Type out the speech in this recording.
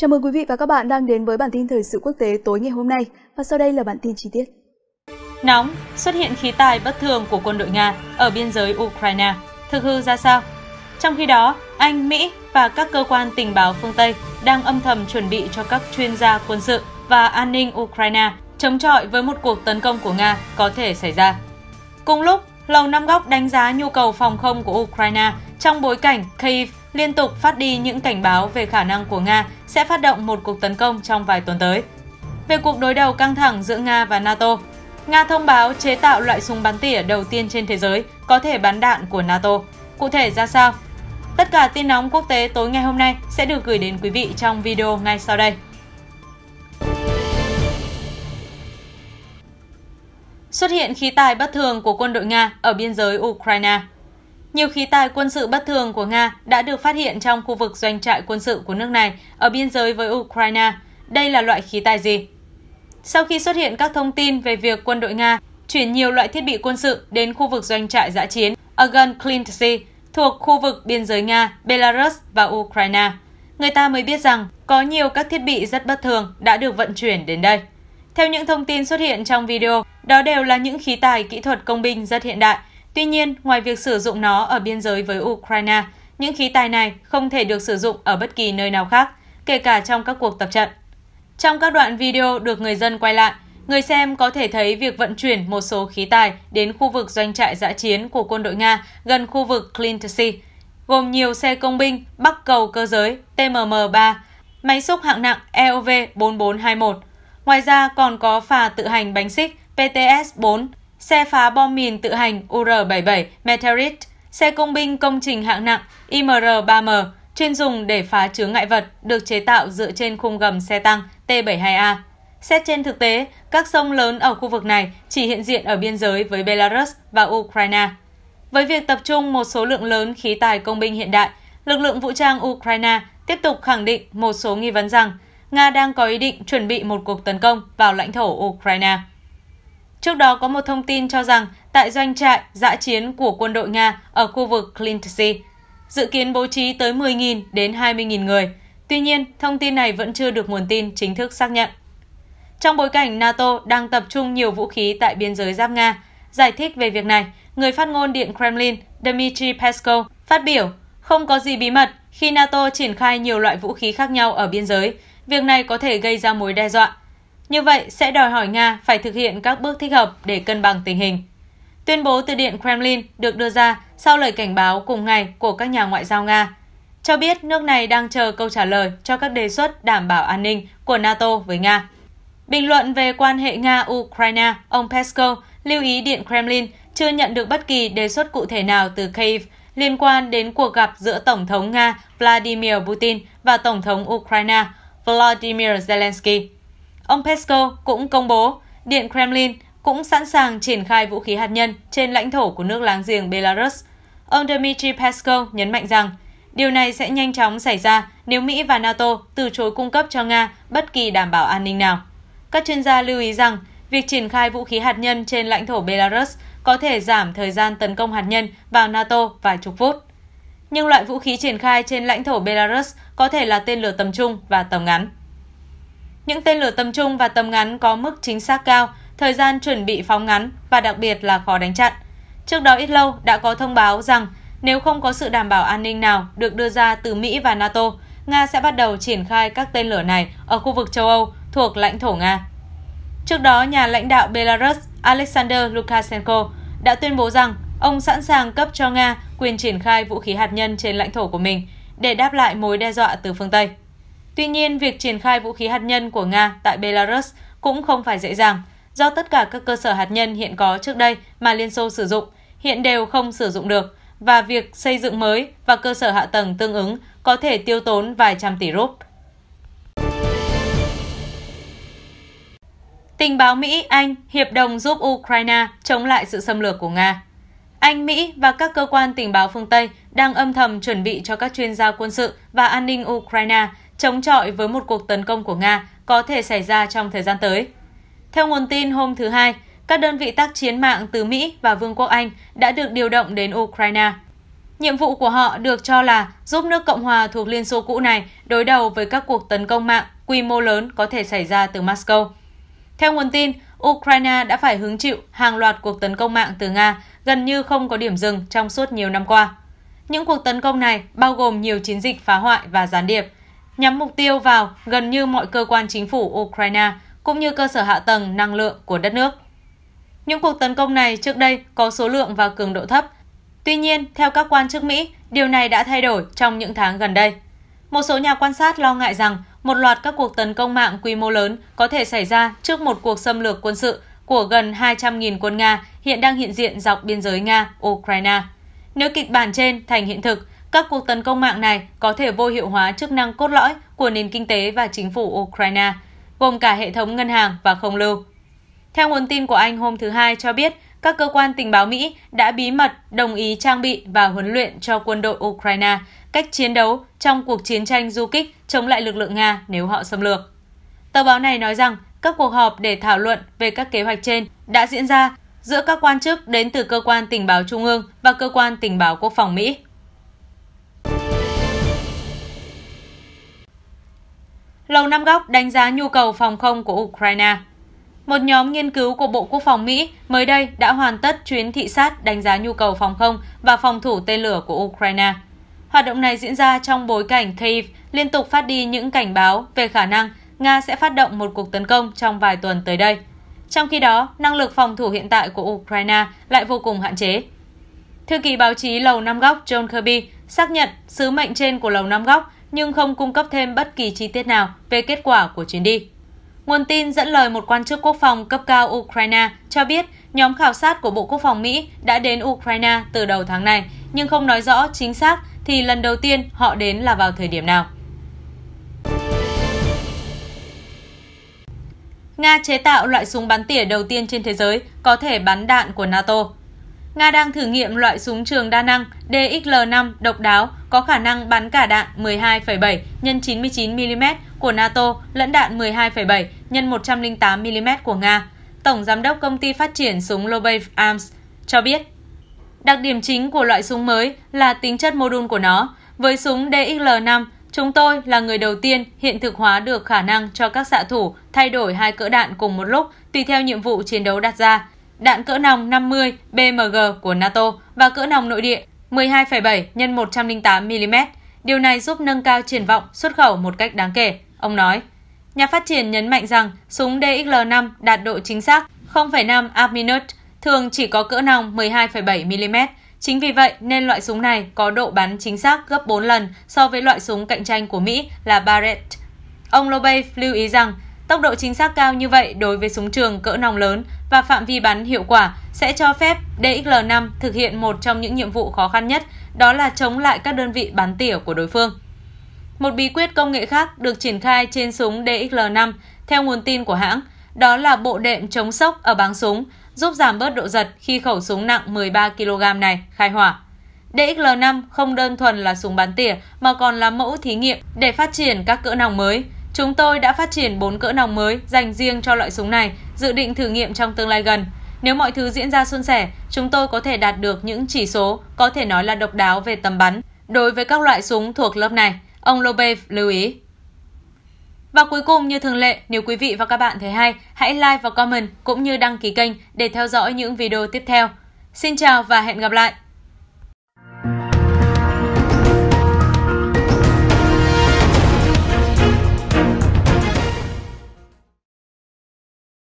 Chào mừng quý vị và các bạn đang đến với bản tin thời sự quốc tế tối ngày hôm nay và sau đây là bản tin chi tiết. Nóng, xuất hiện khí tài bất thường của quân đội Nga ở biên giới Ukraine, thực hư ra sao? Trong khi đó, Anh, Mỹ và các cơ quan tình báo phương Tây đang âm thầm chuẩn bị cho các chuyên gia quân sự và an ninh Ukraine chống chọi với một cuộc tấn công của Nga có thể xảy ra. Cùng lúc, Lầu Năm Góc đánh giá nhu cầu phòng không của Ukraine trong bối cảnh Kyiv liên tục phát đi những cảnh báo về khả năng của Nga sẽ phát động một cuộc tấn công trong vài tuần tới. Về cuộc đối đầu căng thẳng giữa Nga và NATO, Nga thông báo chế tạo loại súng bắn tỉa đầu tiên trên thế giới có thể bắn đạn của NATO. Cụ thể ra sao? Tất cả tin nóng quốc tế tối ngày hôm nay sẽ được gửi đến quý vị trong video ngay sau đây. Xuất hiện khí tài bất thường của quân đội Nga ở biên giới Ukraine – nhiều khí tài quân sự bất thường của Nga đã được phát hiện trong khu vực doanh trại quân sự của nước này ở biên giới với Ukraine. Đây là loại khí tài gì? Sau khi xuất hiện các thông tin về việc quân đội Nga chuyển nhiều loại thiết bị quân sự đến khu vực doanh trại giã chiến ở gần Klintsi, thuộc khu vực biên giới Nga, Belarus và Ukraine, người ta mới biết rằng có nhiều các thiết bị rất bất thường đã được vận chuyển đến đây. Theo những thông tin xuất hiện trong video, đó đều là những khí tài kỹ thuật công binh rất hiện đại Tuy nhiên, ngoài việc sử dụng nó ở biên giới với Ukraine, những khí tài này không thể được sử dụng ở bất kỳ nơi nào khác, kể cả trong các cuộc tập trận. Trong các đoạn video được người dân quay lại, người xem có thể thấy việc vận chuyển một số khí tài đến khu vực doanh trại giã chiến của quân đội Nga gần khu vực Klintsy, gồm nhiều xe công binh, bắc cầu cơ giới TMM-3, máy xúc hạng nặng EOV-4421. Ngoài ra còn có phà tự hành bánh xích PTS-4 xe phá bom mìn tự hành UR-77 Meteorite xe công binh công trình hạng nặng IMR-3M chuyên dùng để phá chướng ngại vật được chế tạo dựa trên khung gầm xe tăng T-72A. Xét trên thực tế, các sông lớn ở khu vực này chỉ hiện diện ở biên giới với Belarus và Ukraine. Với việc tập trung một số lượng lớn khí tài công binh hiện đại, lực lượng vũ trang Ukraine tiếp tục khẳng định một số nghi vấn rằng Nga đang có ý định chuẩn bị một cuộc tấn công vào lãnh thổ Ukraine. Trước đó có một thông tin cho rằng tại doanh trại dã chiến của quân đội Nga ở khu vực Klintsy, dự kiến bố trí tới 10.000 đến 20.000 người. Tuy nhiên, thông tin này vẫn chưa được nguồn tin chính thức xác nhận. Trong bối cảnh NATO đang tập trung nhiều vũ khí tại biên giới giáp Nga, giải thích về việc này, người phát ngôn Điện Kremlin Dmitry Peskov phát biểu không có gì bí mật khi NATO triển khai nhiều loại vũ khí khác nhau ở biên giới. Việc này có thể gây ra mối đe dọa, như vậy sẽ đòi hỏi Nga phải thực hiện các bước thích hợp để cân bằng tình hình. Tuyên bố từ Điện Kremlin được đưa ra sau lời cảnh báo cùng ngày của các nhà ngoại giao Nga, cho biết nước này đang chờ câu trả lời cho các đề xuất đảm bảo an ninh của NATO với Nga. Bình luận về quan hệ Nga-Ukraine, ông Peskov lưu ý Điện Kremlin chưa nhận được bất kỳ đề xuất cụ thể nào từ Kyiv liên quan đến cuộc gặp giữa Tổng thống Nga Vladimir Putin và Tổng thống Ukraine Volodymyr Zelensky. Ông Peskov cũng công bố Điện Kremlin cũng sẵn sàng triển khai vũ khí hạt nhân trên lãnh thổ của nước láng giềng Belarus. Ông Dmitry Peskov nhấn mạnh rằng điều này sẽ nhanh chóng xảy ra nếu Mỹ và NATO từ chối cung cấp cho Nga bất kỳ đảm bảo an ninh nào. Các chuyên gia lưu ý rằng việc triển khai vũ khí hạt nhân trên lãnh thổ Belarus có thể giảm thời gian tấn công hạt nhân vào NATO vài chục phút. Nhưng loại vũ khí triển khai trên lãnh thổ Belarus có thể là tên lửa tầm trung và tầm ngắn. Những tên lửa tầm trung và tầm ngắn có mức chính xác cao, thời gian chuẩn bị phóng ngắn và đặc biệt là khó đánh chặn. Trước đó ít lâu đã có thông báo rằng nếu không có sự đảm bảo an ninh nào được đưa ra từ Mỹ và NATO, Nga sẽ bắt đầu triển khai các tên lửa này ở khu vực châu Âu thuộc lãnh thổ Nga. Trước đó, nhà lãnh đạo Belarus Alexander Lukashenko đã tuyên bố rằng ông sẵn sàng cấp cho Nga quyền triển khai vũ khí hạt nhân trên lãnh thổ của mình để đáp lại mối đe dọa từ phương Tây. Tuy nhiên, việc triển khai vũ khí hạt nhân của Nga tại Belarus cũng không phải dễ dàng, do tất cả các cơ sở hạt nhân hiện có trước đây mà Liên Xô sử dụng hiện đều không sử dụng được và việc xây dựng mới và cơ sở hạ tầng tương ứng có thể tiêu tốn vài trăm tỷ rúp. Tình báo Mỹ, Anh hiệp đồng giúp Ukraine chống lại sự xâm lược của Nga. Anh, Mỹ và các cơ quan tình báo phương Tây đang âm thầm chuẩn bị cho các chuyên gia quân sự và an ninh Ukraine chống chọi với một cuộc tấn công của Nga có thể xảy ra trong thời gian tới. Theo nguồn tin hôm thứ Hai, các đơn vị tác chiến mạng từ Mỹ và Vương quốc Anh đã được điều động đến Ukraine. Nhiệm vụ của họ được cho là giúp nước Cộng hòa thuộc Liên Xô cũ này đối đầu với các cuộc tấn công mạng quy mô lớn có thể xảy ra từ Moscow. Theo nguồn tin, Ukraine đã phải hứng chịu hàng loạt cuộc tấn công mạng từ Nga gần như không có điểm dừng trong suốt nhiều năm qua. Những cuộc tấn công này bao gồm nhiều chiến dịch phá hoại và gián điệp, nhắm mục tiêu vào gần như mọi cơ quan chính phủ Ukraine cũng như cơ sở hạ tầng năng lượng của đất nước. Những cuộc tấn công này trước đây có số lượng và cường độ thấp. Tuy nhiên, theo các quan chức Mỹ, điều này đã thay đổi trong những tháng gần đây. Một số nhà quan sát lo ngại rằng một loạt các cuộc tấn công mạng quy mô lớn có thể xảy ra trước một cuộc xâm lược quân sự của gần 200.000 quân Nga hiện đang hiện diện dọc biên giới Nga-Ukraine. Nếu kịch bản trên thành hiện thực, các cuộc tấn công mạng này có thể vô hiệu hóa chức năng cốt lõi của nền kinh tế và chính phủ Ukraine, gồm cả hệ thống ngân hàng và không lưu. Theo nguồn tin của Anh hôm thứ Hai cho biết, các cơ quan tình báo Mỹ đã bí mật đồng ý trang bị và huấn luyện cho quân đội Ukraine cách chiến đấu trong cuộc chiến tranh du kích chống lại lực lượng Nga nếu họ xâm lược. Tờ báo này nói rằng các cuộc họp để thảo luận về các kế hoạch trên đã diễn ra giữa các quan chức đến từ cơ quan tình báo trung ương và cơ quan tình báo quốc phòng Mỹ. Lầu Năm Góc đánh giá nhu cầu phòng không của Ukraine. Một nhóm nghiên cứu của Bộ Quốc phòng Mỹ mới đây đã hoàn tất chuyến thị sát đánh giá nhu cầu phòng không và phòng thủ tên lửa của Ukraine. Hoạt động này diễn ra trong bối cảnh Kyiv liên tục phát đi những cảnh báo về khả năng Nga sẽ phát động một cuộc tấn công trong vài tuần tới đây. Trong khi đó, năng lực phòng thủ hiện tại của Ukraine lại vô cùng hạn chế. Thư ký báo chí Lầu Năm Góc John Kirby xác nhận sứ mệnh trên của Lầu Năm Góc nhưng không cung cấp thêm bất kỳ chi tiết nào về kết quả của chuyến đi. Nguồn tin dẫn lời một quan chức quốc phòng cấp cao Ukraine cho biết nhóm khảo sát của Bộ Quốc phòng Mỹ đã đến Ukraine từ đầu tháng này, nhưng không nói rõ chính xác thì lần đầu tiên họ đến là vào thời điểm nào. Nga chế tạo loại súng bắn tỉa đầu tiên trên thế giới có thể bắn đạn của NATO. Nga đang thử nghiệm loại súng trường đa năng DXL-5 độc đáo có khả năng bắn cả đạn 12,7 x 99 mm của NATO lẫn đạn 12,7 x 108 mm của Nga. Tổng giám đốc công ty phát triển súng Lobave Arms cho biết, đặc điểm chính của loại súng mới là tính chất mô đun của nó. Với súng DXL-5, chúng tôi là người đầu tiên hiện thực hóa được khả năng cho các xạ thủ thay đổi hai cỡ đạn cùng một lúc tùy theo nhiệm vụ chiến đấu đặt ra đạn cỡ nòng 50 BMG của NATO và cỡ nòng nội địa 12,7 x 108 mm. Điều này giúp nâng cao triển vọng xuất khẩu một cách đáng kể, ông nói. Nhà phát triển nhấn mạnh rằng súng DXL-5 đạt độ chính xác 0,5 ap thường chỉ có cỡ nòng 12,7 mm. Chính vì vậy nên loại súng này có độ bắn chính xác gấp 4 lần so với loại súng cạnh tranh của Mỹ là Barrett. Ông Lobey lưu ý rằng tốc độ chính xác cao như vậy đối với súng trường cỡ nòng lớn và phạm vi bắn hiệu quả sẽ cho phép DXL-5 thực hiện một trong những nhiệm vụ khó khăn nhất, đó là chống lại các đơn vị bắn tỉa của đối phương. Một bí quyết công nghệ khác được triển khai trên súng DXL-5 theo nguồn tin của hãng, đó là bộ đệm chống sốc ở báng súng, giúp giảm bớt độ giật khi khẩu súng nặng 13 kg này khai hỏa. DXL-5 không đơn thuần là súng bắn tỉa mà còn là mẫu thí nghiệm để phát triển các cỡ nòng mới – Chúng tôi đã phát triển 4 cỡ nòng mới dành riêng cho loại súng này, dự định thử nghiệm trong tương lai gần. Nếu mọi thứ diễn ra suôn sẻ, chúng tôi có thể đạt được những chỉ số có thể nói là độc đáo về tầm bắn đối với các loại súng thuộc lớp này, ông Lobe lưu ý. Và cuối cùng như thường lệ, nếu quý vị và các bạn thấy hay, hãy like và comment cũng như đăng ký kênh để theo dõi những video tiếp theo. Xin chào và hẹn gặp lại!